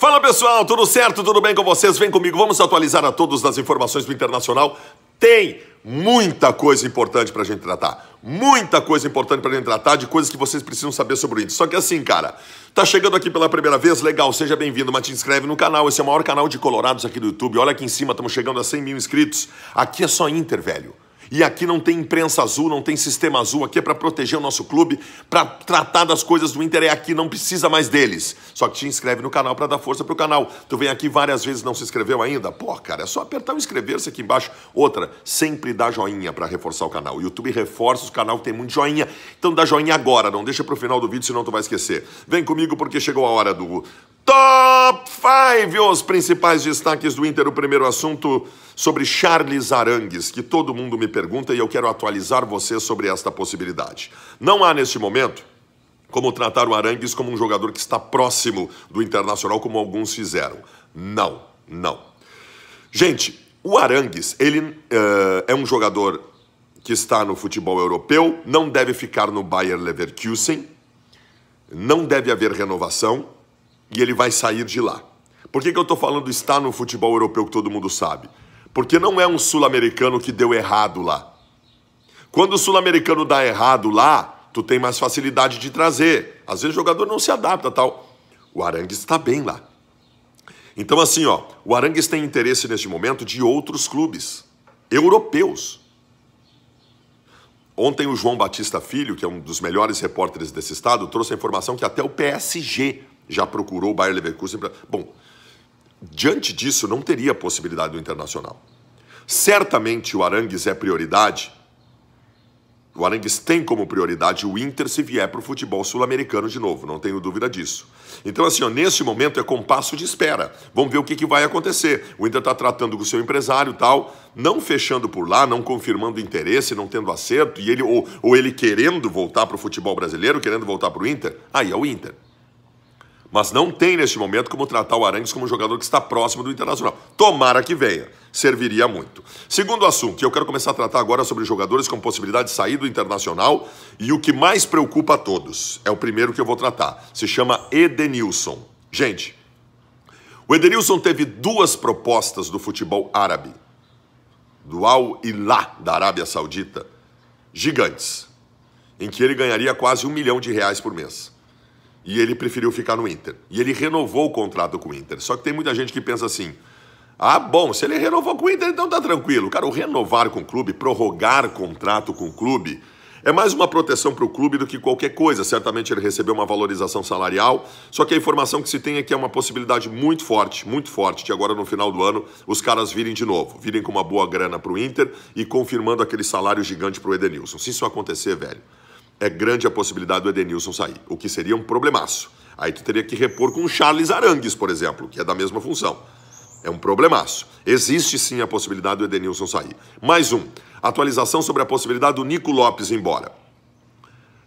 Fala pessoal, tudo certo? Tudo bem com vocês? Vem comigo, vamos atualizar a todos das informações do internacional. Tem muita coisa importante pra gente tratar. Muita coisa importante pra gente tratar de coisas que vocês precisam saber sobre o Só que assim, cara, tá chegando aqui pela primeira vez, legal, seja bem-vindo, mas te inscreve no canal. Esse é o maior canal de colorados aqui do YouTube. Olha aqui em cima, estamos chegando a 100 mil inscritos. Aqui é só Inter, velho. E aqui não tem imprensa azul, não tem sistema azul, aqui é para proteger o nosso clube, para tratar das coisas do Inter, é aqui, não precisa mais deles. Só que te inscreve no canal para dar força pro canal. Tu vem aqui várias vezes não se inscreveu ainda? Pô, cara, é só apertar o inscrever-se aqui embaixo. Outra, sempre dá joinha para reforçar o canal. O YouTube reforça o canal que tem muito joinha. Então dá joinha agora, não deixa pro final do vídeo, senão tu vai esquecer. Vem comigo porque chegou a hora do Top 5, os principais destaques do Inter. O primeiro assunto sobre Charles Arangues, que todo mundo me pergunta e eu quero atualizar você sobre esta possibilidade. Não há neste momento como tratar o Arangues como um jogador que está próximo do Internacional, como alguns fizeram. Não, não. Gente, o Arangues, ele uh, é um jogador que está no futebol europeu, não deve ficar no Bayer Leverkusen, não deve haver renovação e ele vai sair de lá. Por que, que eu estou falando está no futebol europeu que todo mundo sabe? Porque não é um sul-americano que deu errado lá. Quando o sul-americano dá errado lá, tu tem mais facilidade de trazer. Às vezes o jogador não se adapta tal. O Arangues está bem lá. Então assim, ó, o Arangues tem interesse neste momento de outros clubes europeus. Ontem o João Batista Filho, que é um dos melhores repórteres desse estado, trouxe a informação que até o PSG já procurou o Bayer Leverkusen. Pra... Bom, diante disso, não teria possibilidade do Internacional. Certamente o Arangues é prioridade. O Arangues tem como prioridade o Inter se vier para o futebol sul-americano de novo, não tenho dúvida disso. Então, assim, ó, nesse momento é compasso de espera. Vamos ver o que, que vai acontecer. O Inter está tratando com o seu empresário tal, não fechando por lá, não confirmando interesse, não tendo acerto, e ele ou, ou ele querendo voltar para o futebol brasileiro, querendo voltar para o Inter, aí é o Inter. Mas não tem neste momento como tratar o Arangues como um jogador que está próximo do Internacional. Tomara que venha, serviria muito. Segundo assunto, que eu quero começar a tratar agora sobre jogadores com possibilidade de sair do Internacional e o que mais preocupa a todos. É o primeiro que eu vou tratar. Se chama Edenilson. Gente, o Edenilson teve duas propostas do futebol árabe, do Al Hilal da Arábia Saudita, gigantes, em que ele ganharia quase um milhão de reais por mês e ele preferiu ficar no Inter. E ele renovou o contrato com o Inter. Só que tem muita gente que pensa assim: ah, bom, se ele renovou com o Inter, então tá tranquilo. Cara, o renovar com o clube, prorrogar contrato com o clube, é mais uma proteção para o clube do que qualquer coisa. Certamente ele recebeu uma valorização salarial, só que a informação que se tem é que é uma possibilidade muito forte, muito forte, de agora no final do ano os caras virem de novo, virem com uma boa grana para o Inter e confirmando aquele salário gigante para o Edenilson. Se isso acontecer, velho, é grande a possibilidade do Edenilson sair, o que seria um problemaço. Aí tu teria que repor com o Charles Arangues, por exemplo, que é da mesma função. É um problemaço. Existe sim a possibilidade do Edenilson sair. Mais um. Atualização sobre a possibilidade do Nico Lopes ir embora.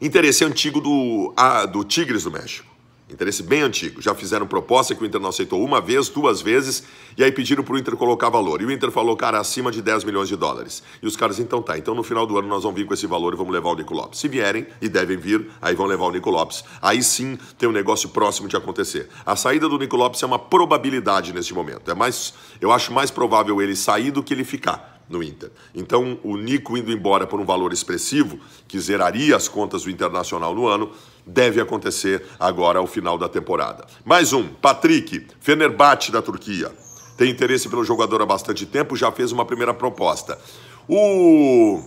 Interesse antigo do, a, ah, do Tigres do México. Interesse bem antigo. Já fizeram proposta que o Inter não aceitou uma vez, duas vezes, e aí pediram para o Inter colocar valor. E o Inter falou, cara, acima de 10 milhões de dólares. E os caras, então tá, então no final do ano nós vamos vir com esse valor e vamos levar o Nico Lopes. Se vierem, e devem vir, aí vão levar o Nico Lopes. Aí sim tem um negócio próximo de acontecer. A saída do Nico Lopes é uma probabilidade neste momento. É mais, eu acho mais provável ele sair do que ele ficar no Inter. Então, o Nico indo embora por um valor expressivo, que zeraria as contas do Internacional no ano, deve acontecer agora ao final da temporada. Mais um, Patrick, Fenerbahçe da Turquia. Tem interesse pelo jogador há bastante tempo, já fez uma primeira proposta. O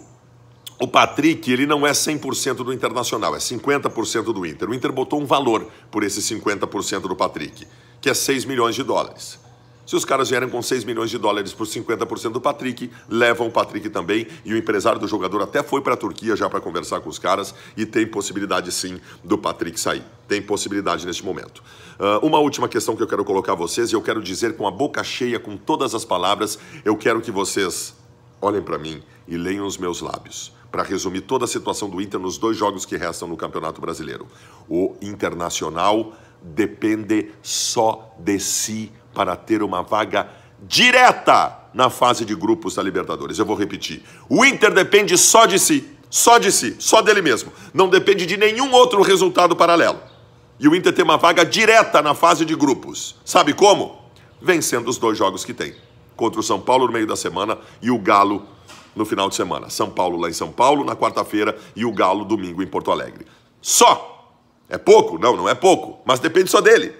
o Patrick, ele não é 100% do Internacional, é 50% do Inter. O Inter botou um valor por esse 50% do Patrick, que é 6 milhões de dólares. Se os caras vieram com 6 milhões de dólares por 50% do Patrick, levam o Patrick também. E o empresário do jogador até foi para a Turquia já para conversar com os caras. E tem possibilidade sim do Patrick sair. Tem possibilidade neste momento. Uh, uma última questão que eu quero colocar a vocês. E eu quero dizer com a boca cheia, com todas as palavras. Eu quero que vocês olhem para mim e leiam os meus lábios. Para resumir toda a situação do Inter nos dois jogos que restam no Campeonato Brasileiro. O Internacional depende só de si para ter uma vaga direta na fase de grupos da Libertadores. Eu vou repetir. O Inter depende só de si, só de si, só dele mesmo. Não depende de nenhum outro resultado paralelo. E o Inter tem uma vaga direta na fase de grupos. Sabe como? Vencendo os dois jogos que tem. Contra o São Paulo no meio da semana e o Galo no final de semana. São Paulo lá em São Paulo na quarta-feira e o Galo domingo em Porto Alegre. Só! É pouco? Não, não é pouco, mas depende só dele.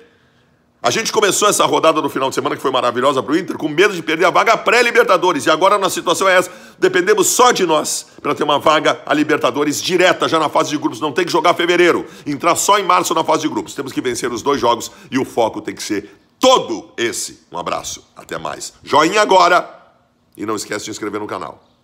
A gente começou essa rodada no final de semana, que foi maravilhosa para o Inter, com medo de perder a vaga pré-Libertadores. E agora a nossa situação é essa. Dependemos só de nós para ter uma vaga a Libertadores direta já na fase de grupos. Não tem que jogar fevereiro, entrar só em março na fase de grupos. Temos que vencer os dois jogos e o foco tem que ser todo esse. Um abraço, até mais. Joinha agora e não esquece de se inscrever no canal.